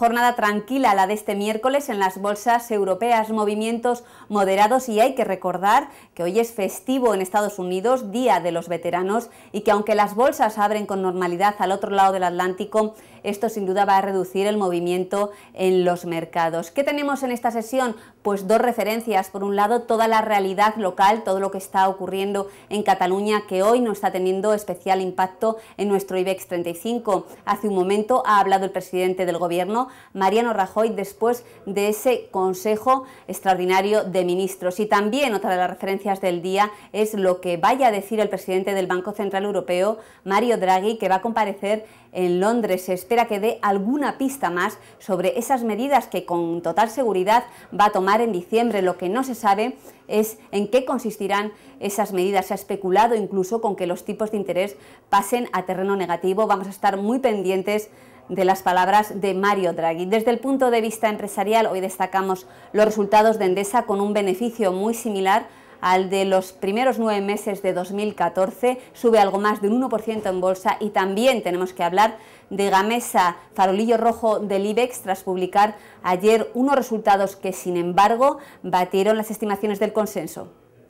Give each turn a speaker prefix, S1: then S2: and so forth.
S1: Jornada tranquila la de este miércoles en las bolsas europeas, movimientos moderados y hay que recordar que hoy es festivo en Estados Unidos, Día de los Veteranos, y que aunque las bolsas abren con normalidad al otro lado del Atlántico, esto sin duda va a reducir el movimiento en los mercados. ¿Qué tenemos en esta sesión? Pues dos referencias. Por un lado, toda la realidad local, todo lo que está ocurriendo en Cataluña, que hoy no está teniendo especial impacto en nuestro IBEX 35. Hace un momento ha hablado el presidente del Gobierno, Mariano Rajoy, después de ese Consejo Extraordinario de Ministros. Y también otra de las referencias del día es lo que vaya a decir el presidente del Banco Central Europeo, Mario Draghi, que va a comparecer en Londres. Se espera que dé alguna pista más sobre esas medidas que con total seguridad va a tomar en diciembre. Lo que no se sabe es en qué consistirán esas medidas. Se ha especulado incluso con que los tipos de interés pasen a terreno negativo. Vamos a estar muy pendientes de las palabras de Mario Draghi. Desde el punto de vista empresarial, hoy destacamos los resultados de Endesa con un beneficio muy similar al de los primeros nueve meses de 2014, sube algo más de un 1% en bolsa y también tenemos que hablar de Gamesa, farolillo rojo del IBEX, tras publicar ayer unos resultados que, sin embargo, batieron las estimaciones del consenso.